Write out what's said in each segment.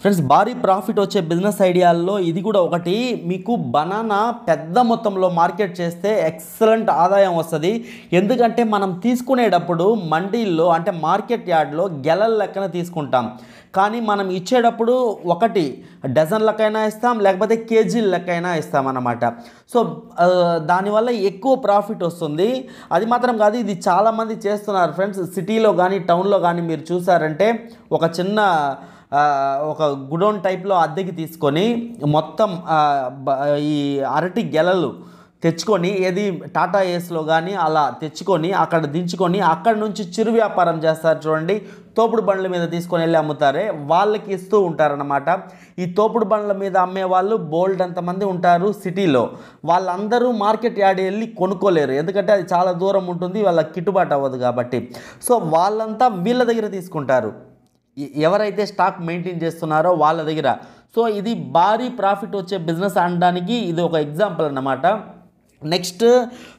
friends భారీ profit వచ్చే business ఐడియాల్లో ఇది కూడా ఒకటి మీకు బనానా పెద్ద మొత్తంలో మార్కెట్ చేస్తే ఎక్సలెంట్ ఆదాయం వస్తుంది ఎందుకంటే మనం తీసుకునేటప్పుడు మండీల్లో అంటే మార్కెట్ యార్డ్లో గెలల లెక్కన తీసుకుంటాం కానీ మనం ఇచ్చేటప్పుడు ఒకటి డజన్ లెక్కైనా ఇస్తాం లేకపోతే కేజీల లెక్కైనా ఇస్తాం అన్నమాట సో దానివల్ల ఎక్కువ ప్రాఫిట్ వస్తుంది అది మాత్రం కాదు ఇది చాలామంది చేస్తున్నారు ఫ్రెండ్స్ సిటీలో కానీ టౌన్లో కానీ మీరు చూసారంటే ఒక చిన్న ఒక గుడౌన్ టైప్లో అద్దెకి తీసుకొని మొత్తం ఈ అరటి గెలలు తెచ్చుకొని ఏది టాటా ఏస్లో కానీ అలా తెచ్చుకొని అక్కడ దించుకొని అక్కడ నుంచి చిరు వ్యాపారం చేస్తారు చూడండి తోపుడు బండ్ల మీద తీసుకొని వెళ్ళి అమ్ముతారే వాళ్ళకి ఇస్తూ ఉంటారనమాట ఈ తోపుడు బండ్ల మీద అమ్మే వాళ్ళు బోల్డ్ అంతమంది ఉంటారు సిటీలో వాళ్ళందరూ మార్కెట్ యార్డ్ వెళ్ళి కొనుక్కోలేరు ఎందుకంటే అది చాలా దూరం ఉంటుంది వాళ్ళకి కిట్టుబాటు అవ్వదు కాబట్టి సో వాళ్ళంతా వీళ్ళ దగ్గర తీసుకుంటారు ఎవరైతే స్టాక్ మెయింటైన్ చేస్తున్నారో వాళ్ళ దగ్గర సో ఇది భారీ ప్రాఫిట్ వచ్చే బిజినెస్ అనడానికి ఇది ఒక ఎగ్జాంపుల్ అన్నమాట నెక్స్ట్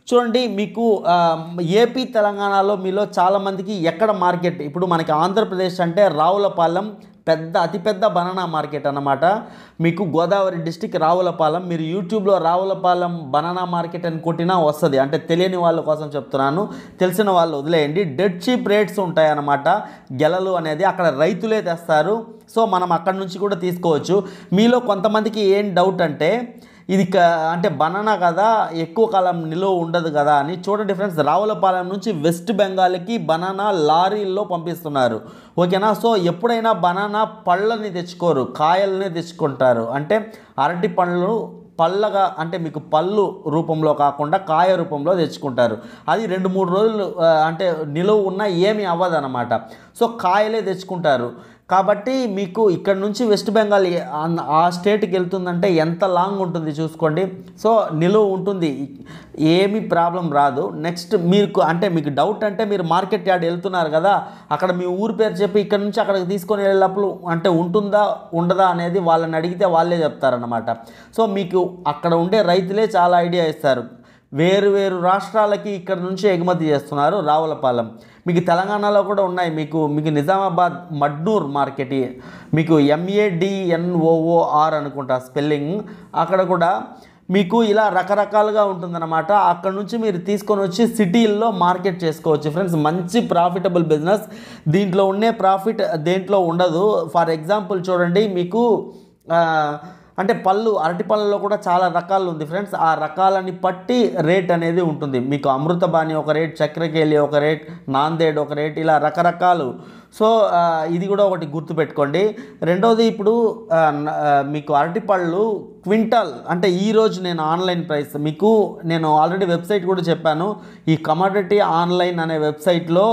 చూడండి మీకు ఏపీ తెలంగాణలో మీలో చాలామందికి ఎక్కడ మార్కెట్ ఇప్పుడు మనకి ఆంధ్రప్రదేశ్ అంటే రావులపాలెం పెద్ద అతిపెద్ద బనానా మార్కెట్ అన్నమాట మీకు గోదావరి డిస్టిక్ రావులపాలెం మీరు యూట్యూబ్లో రావులపాలెం బనానా మార్కెట్ అని కొట్టినా వస్తుంది అంటే తెలియని వాళ్ళ కోసం చెప్తున్నాను తెలిసిన వాళ్ళు వదిలేయండి డెడ్ చీప్ రేట్స్ ఉంటాయన్నమాట గెలలు అనేది అక్కడ రైతులే తెస్తారు సో మనం అక్కడ నుంచి కూడా తీసుకోవచ్చు మీలో కొంతమందికి ఏం డౌట్ అంటే ఇది అంటే బనానా కదా ఎక్కువ కాలం నిలువ ఉండదు కదా అని చూడండి ఫ్రెండ్స్ రావులపాలెం నుంచి వెస్ట్ బెంగాల్కి బనానా లారీల్లో పంపిస్తున్నారు ఓకేనా సో ఎప్పుడైనా బనానా పళ్ళని తెచ్చుకోరు కాయలని తెచ్చుకుంటారు అంటే అరటి పండ్లు పళ్ళగా అంటే మీకు పళ్ళు రూపంలో కాకుండా కాయ రూపంలో తెచ్చుకుంటారు అది రెండు మూడు రోజులు అంటే నిలువ ఉన్న ఏమి అవ్వదన్నమాట సో కాయలే తెచ్చుకుంటారు కాబట్టి మీకు ఇక్కడ నుంచి వెస్ట్ బెంగాల్ ఆ స్టేట్కి వెళ్తుందంటే ఎంత లాంగ్ ఉంటుంది చూసుకోండి సో నిలువు ఉంటుంది ఏమీ ప్రాబ్లం రాదు నెక్స్ట్ మీకు అంటే మీకు డౌట్ అంటే మీరు మార్కెట్ యార్డ్ వెళ్తున్నారు కదా అక్కడ మీ ఊరు పేరు చెప్పి ఇక్కడ నుంచి అక్కడికి తీసుకొని వెళ్ళేటప్పుడు అంటే ఉంటుందా ఉండదా అనేది వాళ్ళని అడిగితే వాళ్ళే చెప్తారనమాట సో మీకు అక్కడ ఉండే రైతులే చాలా ఐడియా ఇస్తారు వేరు వేరు రాష్ట్రాలకి ఇక్కడ నుంచి ఎగుమతి చేస్తున్నారు రావులపాలెం మీకు తెలంగాణలో కూడా ఉన్నాయి మీకు మీకు నిజామాబాద్ మడ్నూర్ మార్కెట్ మీకు ఎంఏడిఎన్ఓఓఆర్ అనుకుంటా స్పెల్లింగ్ అక్కడ కూడా మీకు ఇలా రకరకాలుగా ఉంటుందన్నమాట అక్కడ నుంచి మీరు తీసుకొని వచ్చి సిటీల్లో మార్కెట్ చేసుకోవచ్చు ఫ్రెండ్స్ మంచి ప్రాఫిటబుల్ బిజినెస్ దీంట్లో ఉండే ప్రాఫిట్ దేంట్లో ఉండదు ఫర్ ఎగ్జాంపుల్ చూడండి మీకు అంటే పళ్ళు అరటి పళ్ళలో కూడా చాలా రకాలు ఉంది ఫ్రెండ్స్ ఆ రకాలని పట్టి రేట్ అనేది ఉంటుంది మీకు అమృతబాణి ఒక రేట్ చక్రకేళి ఒక రేట్ నాందేడ్ ఒక రేట్ ఇలా రకరకాలు సో ఇది కూడా ఒకటి గుర్తుపెట్టుకోండి రెండవది ఇప్పుడు మీకు అరటి పళ్ళు క్వింటాల్ అంటే ఈరోజు నేను ఆన్లైన్ ప్రైస్ మీకు నేను ఆల్రెడీ వెబ్సైట్ కూడా చెప్పాను ఈ కమాడిటీ ఆన్లైన్ అనే వెబ్సైట్లో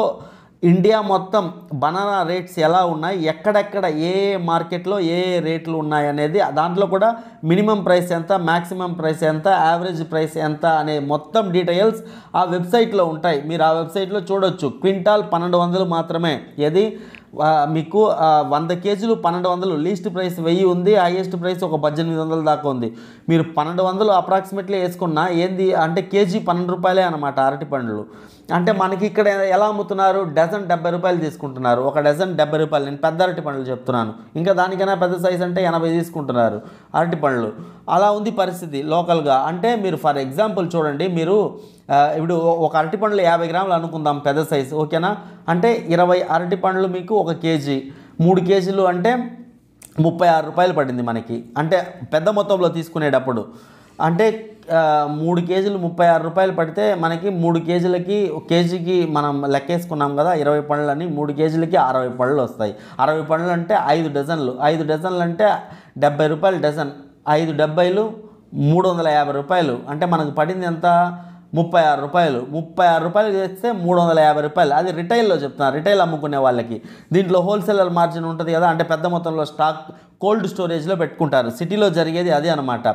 ఇండియా మొత్తం బనానా రేట్స్ ఎలా ఉన్నాయి ఎక్కడెక్కడ ఏ ఏ మార్కెట్లో ఏ ఏ రేట్లు ఉన్నాయి అనేది దాంట్లో కూడా మినిమం ప్రైస్ ఎంత మ్యాక్సిమం ప్రైస్ ఎంత యావరేజ్ ప్రైస్ ఎంత అనే మొత్తం డీటెయిల్స్ ఆ వెబ్సైట్లో ఉంటాయి మీరు ఆ వెబ్సైట్లో చూడొచ్చు క్వింటాల్ పన్నెండు వందలు మాత్రమే ఏది మీకు వంద కేజీలు పన్నెండు వందలు లీస్ట్ ప్రైస్ వెయ్యి ఉంది హైయెస్ట్ ప్రైస్ ఒక పద్దెనిమిది వందల దాకా ఉంది మీరు పన్నెండు వందలు అప్రాక్సిమేట్లీ వేసుకున్నా ఏంది అంటే కేజీ పన్నెండు రూపాయలే అనమాట అరటి పండ్లు అంటే మనకి ఇక్కడ ఎలా అమ్ముతున్నారు డజన్ డెబ్బై రూపాయలు తీసుకుంటున్నారు ఒక డజన్ డెబ్బై రూపాయలు నేను పెద్ద అరటి పండ్లు చెప్తున్నాను ఇంకా దానికైనా పెద్ద సైజ్ అంటే ఎనభై తీసుకుంటున్నారు అరటి పండ్లు అలా ఉంది పరిస్థితి లోకల్గా అంటే మీరు ఫర్ ఎగ్జాంపుల్ చూడండి మీరు ఇప్పుడు ఒక అరటి పండ్లు యాభై గ్రాములు అనుకుందాం పెద్ద సైజ్ ఓకేనా అంటే ఇరవై అరటి పండ్లు మీకు ఒక కేజీ మూడు కేజీలు అంటే ముప్పై ఆరు రూపాయలు పడింది మనకి అంటే పెద్ద మొత్తంలో తీసుకునేటప్పుడు అంటే మూడు కేజీలు ముప్పై ఆరు రూపాయలు పడితే మనకి మూడు కేజీలకి కేజీకి మనం లెక్కేసుకున్నాం కదా ఇరవై పండ్లని మూడు కేజీలకి అరవై పండ్లు వస్తాయి అరవై పండ్లు అంటే ఐదు డజన్లు ఐదు డజన్లు అంటే డెబ్బై రూపాయలు డజన్ ఐదు డెబ్బైలు మూడు వందల యాభై రూపాయలు అంటే మనకు పడింది ఎంత ముప్పై ఆరు రూపాయలు ముప్పై ఆరు రూపాయలు చేస్తే మూడు వందల యాభై రూపాయలు అది రిటైల్లో చెప్తున్నారు రిటైల్ అమ్ముకునే వాళ్ళకి దీంట్లో హోల్సేలర్ మార్జిన్ ఉంటుంది కదా అంటే పెద్ద మొత్తంలో స్టాక్ కోల్డ్ స్టోరేజ్లో పెట్టుకుంటారు సిటీలో జరిగేది అదే అనమాట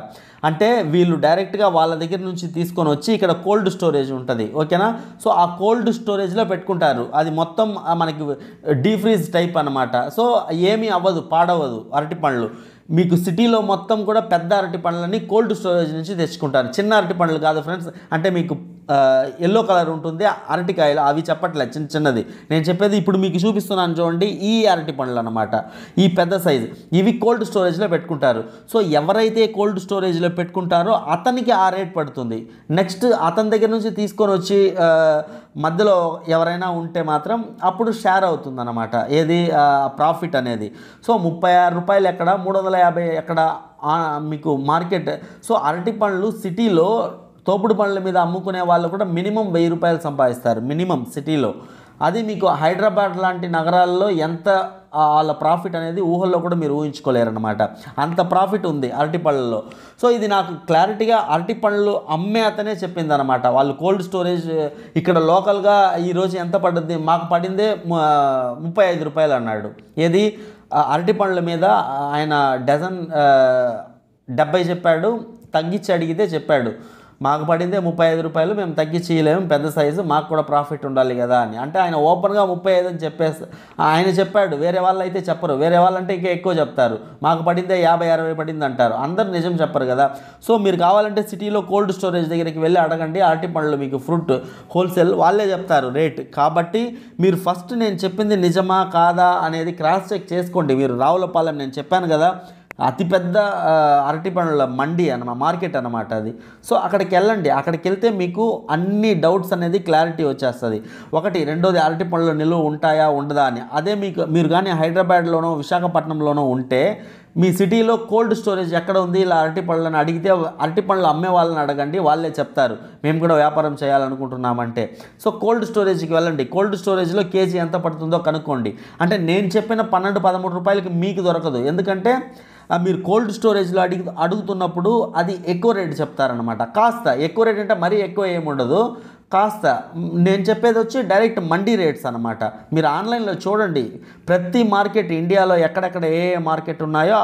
అంటే వీళ్ళు డైరెక్ట్గా వాళ్ళ దగ్గర నుంచి తీసుకొని వచ్చి ఇక్కడ కోల్డ్ స్టోరేజ్ ఉంటుంది ఓకేనా సో ఆ కోల్డ్ స్టోరేజ్లో పెట్టుకుంటారు అది మొత్తం మనకి డీఫ్రీజ్ టైప్ అనమాట సో ఏమీ అవ్వదు పాడవదు అరటి పండ్లు మీకు సిటీలో మొత్తం కూడా పెద్ద అరటి పండ్లని కోల్డ్ స్టోరేజ్ నుంచి తెచ్చుకుంటారు చిన్న అరటి పండ్లు కాదు ఫ్రెండ్స్ అంటే మీకు ఎల్లో కలర్ ఉంటుంది అరటికాయలు అవి చెప్పట్లే చిన్న చిన్నది నేను చెప్పేది ఇప్పుడు మీకు చూపిస్తున్నాను చూడండి ఈ అరటి పండ్లు అనమాట ఈ పెద్ద సైజు ఇవి కోల్డ్ స్టోరేజ్లో పెట్టుకుంటారు సో ఎవరైతే కోల్డ్ స్టోరేజ్లో పెట్టుకుంటారో అతనికి ఆ రేట్ పడుతుంది నెక్స్ట్ అతని దగ్గర నుంచి తీసుకొని వచ్చి మధ్యలో ఎవరైనా ఉంటే మాత్రం అప్పుడు షేర్ అవుతుంది అనమాట ఏది ప్రాఫిట్ అనేది సో ముప్పై ఆరు రూపాయలు ఎక్కడ మూడు వందల యాభై ఎక్కడ మీకు మార్కెట్ సో అరటి పండ్లు సిటీలో తోపుడు పనుల మీద అమ్ముకునే వాళ్ళు కూడా మినిమం వెయ్యి రూపాయలు సంపాదిస్తారు మినిమం సిటీలో అది మీకు హైదరాబాద్ లాంటి నగరాల్లో ఎంత వాళ్ళ ప్రాఫిట్ అనేది ఊహల్లో కూడా మీరు అనమాట అంత ప్రాఫిట్ ఉంది అరటి పళ్ళలో సో ఇది నాకు క్లారిటీగా అరటి పళ్ళు అమ్మే అతనే చెప్పింది అనమాట వాళ్ళు కోల్డ్ స్టోరేజ్ ఇక్కడ లోకల్గా ఈరోజు ఎంత పడుద్ది మాకు పడిందే ముప్పై ఐదు రూపాయలు అన్నాడు ఏది అరటి పండ్ల మీద ఆయన డజన్ డెబ్బై చెప్పాడు తగ్గించి అడిగితే చెప్పాడు మాకు పడిందే ముప్పై ఐదు రూపాయలు మేము తగ్గించలేము పెద్ద సైజు మాకు కూడా ప్రాఫిట్ ఉండాలి కదా అని అంటే ఆయన ఓపెన్గా ముప్పై ఐదు అని చెప్పేసి ఆయన చెప్పాడు వేరే వాళ్ళు అయితే చెప్పరు వేరే వాళ్ళంటే ఇంకా ఎక్కువ చెప్తారు మాకు పడిందే యాభై అరవై పడింది అంటారు అందరు నిజం చెప్పరు కదా సో మీరు కావాలంటే సిటీలో కోల్డ్ స్టోరేజ్ దగ్గరికి వెళ్ళి అడగండి అరటి పండ్లు మీకు ఫ్రూట్ హోల్సేల్ వాళ్ళే చెప్తారు రేట్ కాబట్టి మీరు ఫస్ట్ నేను చెప్పింది నిజమా కాదా అనేది క్రాస్ చెక్ చేసుకోండి మీరు రావులపాలెం నేను చెప్పాను కదా అతిపెద్ద అరటి పండ్ల మండి అన్నమాట మార్కెట్ అనమాట అది సో అక్కడికి వెళ్ళండి అక్కడికి వెళ్తే మీకు అన్ని డౌట్స్ అనేది క్లారిటీ వచ్చేస్తుంది ఒకటి రెండోది అరటి పండ్లు నిలువ ఉంటాయా ఉండదా అని అదే మీకు మీరు కానీ హైదరాబాద్లోనో విశాఖపట్నంలోనో ఉంటే మీ సిటీలో కోల్డ్ స్టోరేజ్ ఎక్కడ ఉంది ఇలా అరటి పళ్ళని అడిగితే అరటి పండ్లు అమ్మే వాళ్ళని అడగండి వాళ్ళే చెప్తారు మేము కూడా వ్యాపారం చేయాలనుకుంటున్నామంటే సో కోల్డ్ స్టోరేజ్కి వెళ్ళండి కోల్డ్ స్టోరేజ్లో కేజీ ఎంత పడుతుందో కనుక్కోండి అంటే నేను చెప్పిన పన్నెండు పదమూడు రూపాయలకి మీకు దొరకదు ఎందుకంటే మీరు కోల్డ్ స్టోరేజ్లో అడిగి అడుగుతున్నప్పుడు అది ఎక్కువ రేటు చెప్తారనమాట కాస్త ఎక్కువ రేట్ అంటే మరీ ఎక్కువ ఏముండదు కాస్త నేను చెప్పేది వచ్చి డైరెక్ట్ మండీ రేట్స్ అనమాట మీరు ఆన్లైన్లో చూడండి ప్రతి మార్కెట్ ఇండియాలో ఎక్కడెక్కడ ఏ మార్కెట్ ఉన్నాయో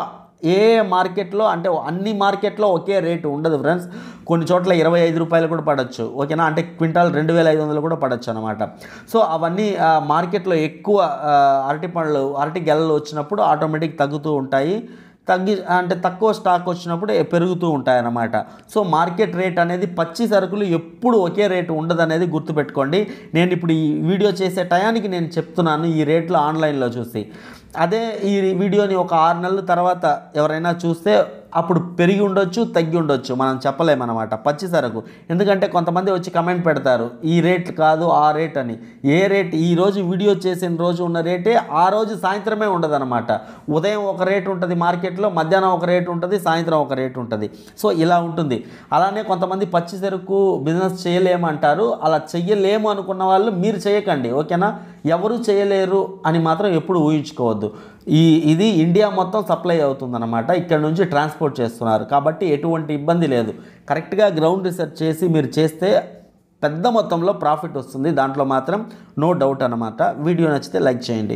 ఏ మార్కెట్లో అంటే అన్ని మార్కెట్లో ఒకే రేటు ఉండదు ఫ్రెండ్స్ కొన్ని చోట్ల ఇరవై ఐదు రూపాయలు కూడా పడవచ్చు ఓకేనా అంటే క్వింటాల్ రెండు వేల ఐదు వందలు కూడా పడవచ్చు అనమాట సో అవన్నీ మార్కెట్లో ఎక్కువ అరటి పండ్లు అరటి గెలలు వచ్చినప్పుడు ఆటోమేటిక్ తగ్గుతూ ఉంటాయి తగ్గి అంటే తక్కువ స్టాక్ వచ్చినప్పుడు పెరుగుతూ ఉంటాయన్నమాట సో మార్కెట్ రేట్ అనేది పచ్చి సరుకులు ఎప్పుడు ఒకే రేటు ఉండదు అనేది గుర్తుపెట్టుకోండి నేను ఇప్పుడు ఈ వీడియో చేసే టయానికి నేను చెప్తున్నాను ఈ రేట్లు ఆన్లైన్లో చూసి అదే ఈ వీడియోని ఒక ఆరు నెలల తర్వాత ఎవరైనా చూస్తే అప్పుడు పెరిగి ఉండొచ్చు తగ్గి ఉండొచ్చు మనం చెప్పలేమన్నమాట పచ్చి సరుకు ఎందుకంటే కొంతమంది వచ్చి కమెంట్ పెడతారు ఈ రేట్ కాదు ఆ రేట్ అని ఏ రేట్ ఈ రోజు వీడియో చేసిన రోజు ఉన్న రేటే ఆ రోజు సాయంత్రమే ఉండదన్నమాట ఉదయం ఒక రేట్ ఉంటుంది మార్కెట్లో మధ్యాహ్నం ఒక రేట్ ఉంటుంది సాయంత్రం ఒక రేట్ ఉంటుంది సో ఇలా ఉంటుంది అలానే కొంతమంది పచ్చి సరుకు బిజినెస్ చేయలేమంటారు అలా చెయ్యలేము అనుకున్న వాళ్ళు మీరు చేయకండి ఓకేనా ఎవరు చేయలేరు అని మాత్రం ఎప్పుడు ఊహించుకోవద్దు ఈ ఇది ఇండియా మొత్తం సప్లై అవుతుందన్నమాట ఇక్కడ నుంచి ట్రాన్స్పోర్ట్ ట్రాన్స్పోర్ట్ చేస్తున్నారు కాబట్టి ఎటువంటి ఇబ్బంది లేదు కరెక్ట్గా గ్రౌండ్ రీసెర్చ్ చేసి మీరు చేస్తే పెద్ద మొత్తంలో ప్రాఫిట్ వస్తుంది దాంట్లో మాత్రం నో డౌట్ అనమాట వీడియో నచ్చితే లైక్ చేయండి